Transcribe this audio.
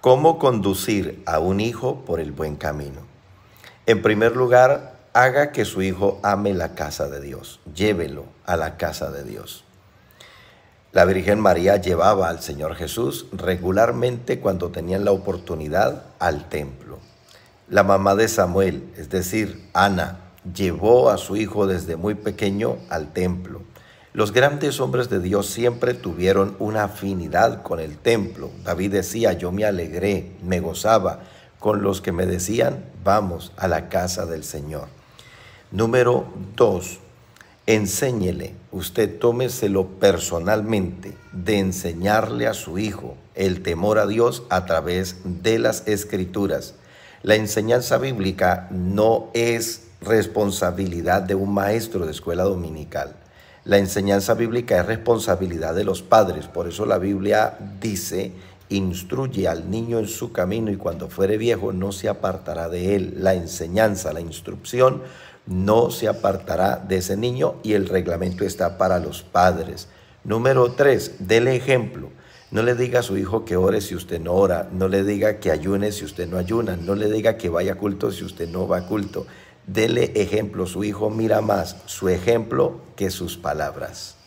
cómo conducir a un hijo por el buen camino. En primer lugar, haga que su hijo ame la casa de Dios, llévelo a la casa de Dios. La Virgen María llevaba al Señor Jesús regularmente cuando tenían la oportunidad al templo. La mamá de Samuel, es decir, Ana, llevó a su hijo desde muy pequeño al templo los grandes hombres de Dios siempre tuvieron una afinidad con el templo. David decía, yo me alegré, me gozaba con los que me decían, vamos a la casa del Señor. Número dos, enséñele, usted tómeselo personalmente de enseñarle a su hijo el temor a Dios a través de las escrituras. La enseñanza bíblica no es responsabilidad de un maestro de escuela dominical. La enseñanza bíblica es responsabilidad de los padres, por eso la Biblia dice, instruye al niño en su camino y cuando fuere viejo no se apartará de él. La enseñanza, la instrucción no se apartará de ese niño y el reglamento está para los padres. Número tres, dele ejemplo. No le diga a su hijo que ore si usted no ora, no le diga que ayune si usted no ayuna, no le diga que vaya a culto si usted no va a culto. Dele ejemplo, su hijo mira más su ejemplo que sus palabras.